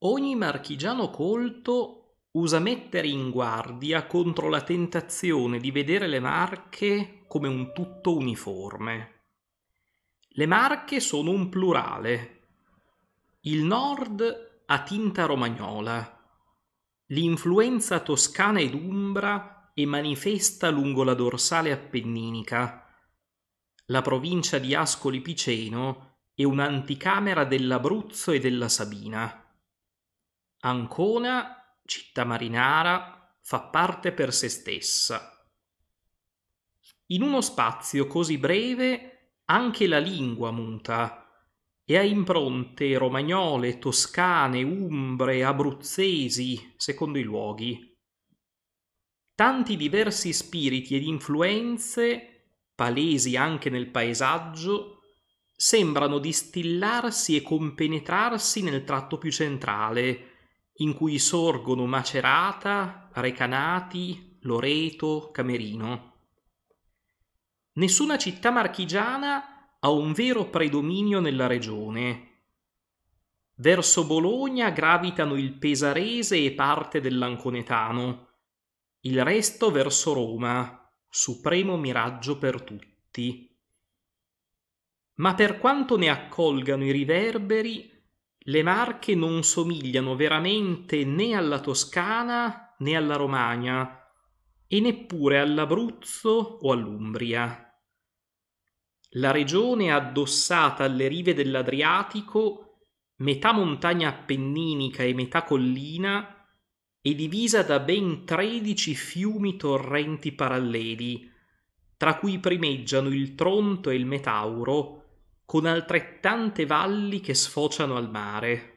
Ogni marchigiano colto usa mettere in guardia contro la tentazione di vedere le marche come un tutto uniforme. Le marche sono un plurale. Il nord ha tinta romagnola. L'influenza toscana ed umbra è manifesta lungo la dorsale appenninica. La provincia di Ascoli Piceno è un'anticamera dell'Abruzzo e della Sabina Ancona, città marinara, fa parte per se stessa. In uno spazio così breve anche la lingua muta e ha impronte romagnole, toscane, umbre, abruzzesi, secondo i luoghi. Tanti diversi spiriti ed influenze, palesi anche nel paesaggio, sembrano distillarsi e compenetrarsi nel tratto più centrale, in cui sorgono Macerata, Recanati, Loreto, Camerino. Nessuna città marchigiana ha un vero predominio nella regione. Verso Bologna gravitano il Pesarese e parte dell'Anconetano, il resto verso Roma, supremo miraggio per tutti. Ma per quanto ne accolgano i riverberi, le Marche non somigliano veramente né alla Toscana né alla Romagna e neppure all'Abruzzo o all'Umbria. La regione addossata alle rive dell'Adriatico, metà montagna appenninica e metà collina, è divisa da ben tredici fiumi torrenti paralleli, tra cui primeggiano il Tronto e il Metauro, con altrettante valli che sfociano al mare.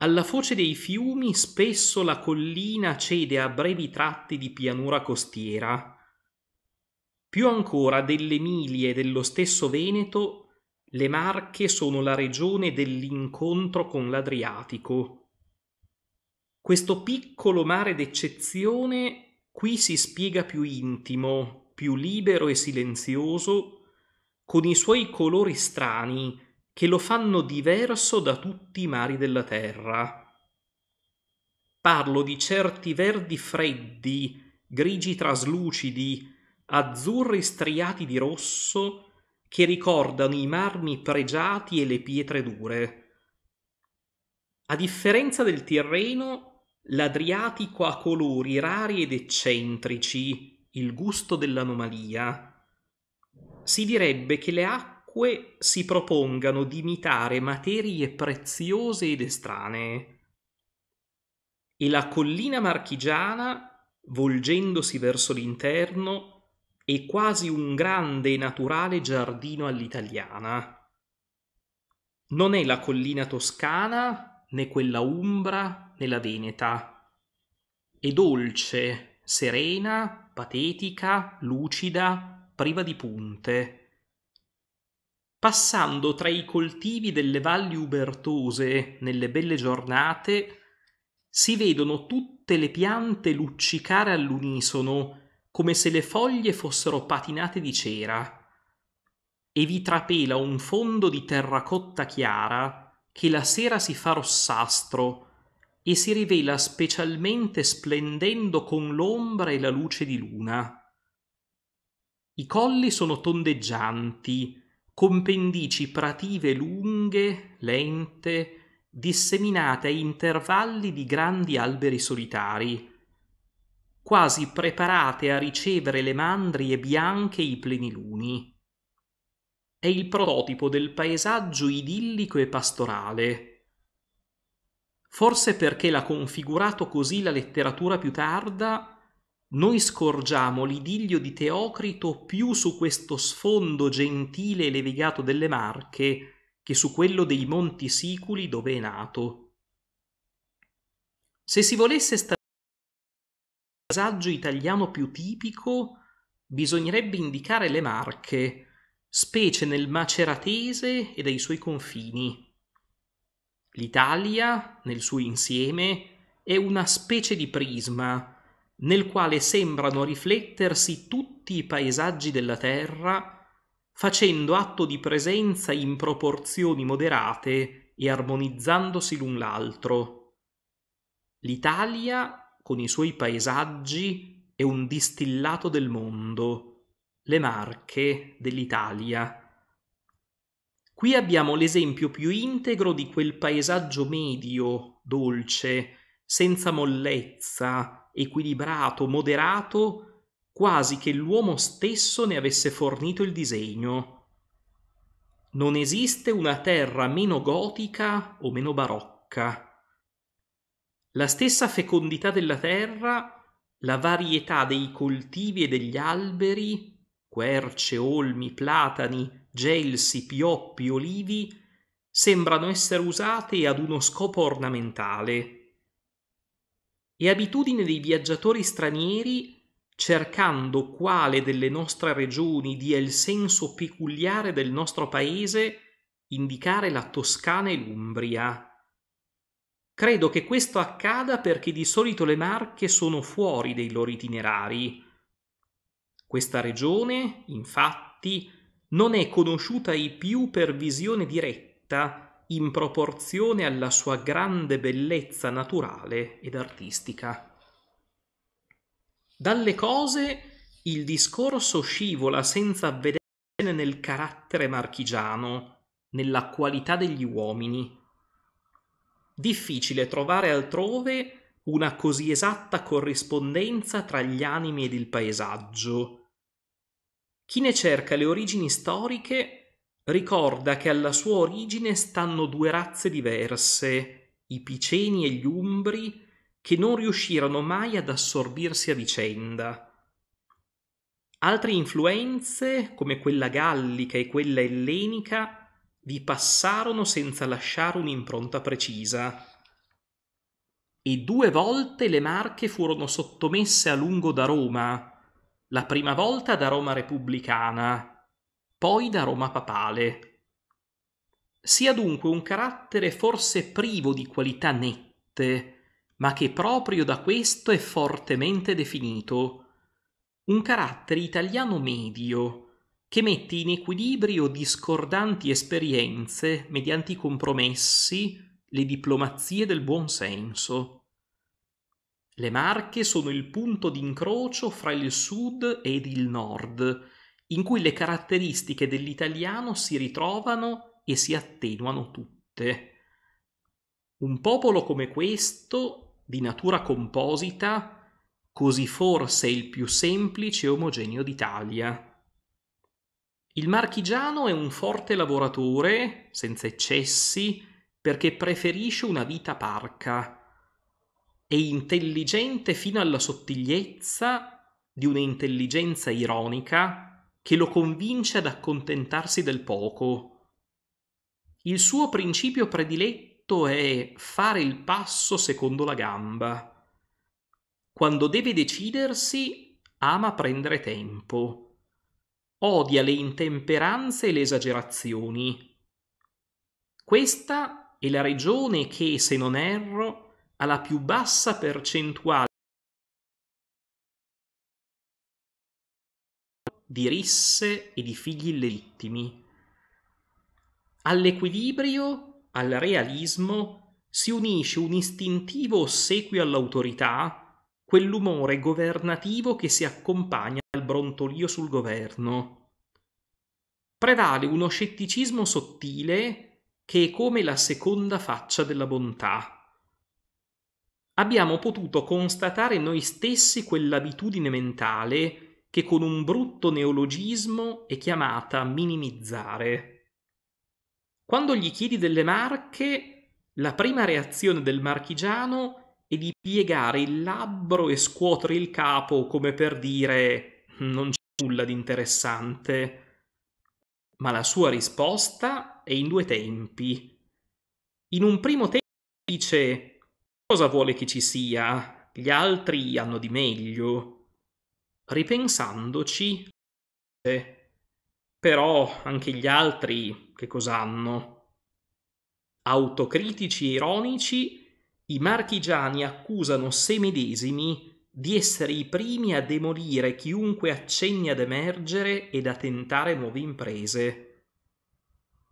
Alla foce dei fiumi spesso la collina cede a brevi tratti di pianura costiera. Più ancora dell'Emilia e dello stesso Veneto, le Marche sono la regione dell'incontro con l'Adriatico. Questo piccolo mare d'eccezione qui si spiega più intimo, più libero e silenzioso con i suoi colori strani che lo fanno diverso da tutti i mari della terra. Parlo di certi verdi freddi, grigi traslucidi, azzurri striati di rosso, che ricordano i marmi pregiati e le pietre dure. A differenza del Tirreno, l'Adriatico ha colori rari ed eccentrici, il gusto dell'anomalia si direbbe che le acque si propongano di imitare materie preziose ed estranee. E la collina marchigiana, volgendosi verso l'interno, è quasi un grande e naturale giardino all'italiana. Non è la collina toscana, né quella umbra, né la veneta. È dolce, serena, patetica, lucida, priva di punte, passando tra i coltivi delle valli ubertose nelle belle giornate, si vedono tutte le piante luccicare all'unisono, come se le foglie fossero patinate di cera, e vi trapela un fondo di terracotta chiara che la sera si fa rossastro e si rivela specialmente splendendo con l'ombra e la luce di luna. I colli sono tondeggianti, con pendici prative lunghe, lente, disseminate a intervalli di grandi alberi solitari, quasi preparate a ricevere le mandrie bianche i pleniluni. È il prototipo del paesaggio idillico e pastorale. Forse perché l'ha configurato così la letteratura più tarda, noi scorgiamo l'idillio di Teocrito più su questo sfondo gentile e levigato delle Marche che su quello dei Monti Siculi dove è nato. Se si volesse stabilire il paesaggio italiano più tipico, bisognerebbe indicare le Marche, specie nel Maceratese e dai suoi confini. L'Italia, nel suo insieme, è una specie di prisma nel quale sembrano riflettersi tutti i paesaggi della terra, facendo atto di presenza in proporzioni moderate e armonizzandosi l'un l'altro. L'Italia, con i suoi paesaggi, è un distillato del mondo, le marche dell'Italia. Qui abbiamo l'esempio più integro di quel paesaggio medio, dolce, senza mollezza, equilibrato, moderato, quasi che l'uomo stesso ne avesse fornito il disegno. Non esiste una terra meno gotica o meno barocca. La stessa fecondità della terra, la varietà dei coltivi e degli alberi, querce, olmi, platani, gelsi, pioppi, olivi, sembrano essere usate ad uno scopo ornamentale e abitudine dei viaggiatori stranieri cercando quale delle nostre regioni dia il senso peculiare del nostro paese, indicare la Toscana e l'Umbria. Credo che questo accada perché di solito le Marche sono fuori dei loro itinerari. Questa regione, infatti, non è conosciuta ai più per visione diretta, in proporzione alla sua grande bellezza naturale ed artistica. Dalle cose il discorso scivola senza avvedere nel carattere marchigiano, nella qualità degli uomini. Difficile trovare altrove una così esatta corrispondenza tra gli animi ed il paesaggio. Chi ne cerca le origini storiche ricorda che alla sua origine stanno due razze diverse, i Piceni e gli Umbri, che non riuscirono mai ad assorbirsi a vicenda. Altre influenze, come quella gallica e quella ellenica, vi passarono senza lasciare un'impronta precisa. E due volte le Marche furono sottomesse a lungo da Roma, la prima volta da Roma repubblicana, poi da Roma papale. Sia dunque un carattere forse privo di qualità nette, ma che proprio da questo è fortemente definito. Un carattere italiano medio, che mette in equilibrio discordanti esperienze mediante i compromessi, le diplomazie del buon senso. Le Marche sono il punto d'incrocio fra il sud ed il nord, in cui le caratteristiche dell'italiano si ritrovano e si attenuano tutte. Un popolo come questo, di natura composita, così forse il più semplice e omogeneo d'Italia. Il marchigiano è un forte lavoratore, senza eccessi, perché preferisce una vita parca. È intelligente fino alla sottigliezza di un'intelligenza ironica che lo convince ad accontentarsi del poco. Il suo principio prediletto è fare il passo secondo la gamba. Quando deve decidersi, ama prendere tempo. Odia le intemperanze e le esagerazioni. Questa è la regione che, se non erro, ha la più bassa percentuale di risse e di figli illegittimi. All'equilibrio, al realismo, si unisce un istintivo ossequio all'autorità, quell'umore governativo che si accompagna al brontolio sul governo. Prevale uno scetticismo sottile che è come la seconda faccia della bontà abbiamo potuto constatare noi stessi quell'abitudine mentale che con un brutto neologismo è chiamata minimizzare. Quando gli chiedi delle marche, la prima reazione del marchigiano è di piegare il labbro e scuotere il capo come per dire non c'è nulla di interessante. Ma la sua risposta è in due tempi. In un primo tempo dice cosa vuole che ci sia, gli altri hanno di meglio ripensandoci, eh, però anche gli altri che cosa hanno? Autocritici e ironici, i marchigiani accusano se medesimi di essere i primi a demolire chiunque accenni ad emergere ed a tentare nuove imprese.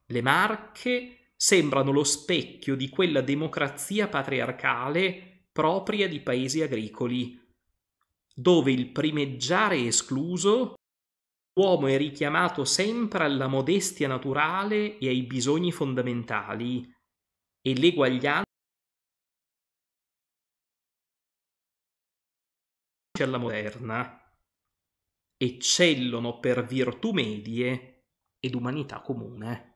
Le Marche sembrano lo specchio di quella democrazia patriarcale propria di paesi agricoli, dove il primeggiare è escluso, l'uomo è richiamato sempre alla modestia naturale e ai bisogni fondamentali, e l'eguaglianza alla moderna eccellono per virtù medie ed umanità comune.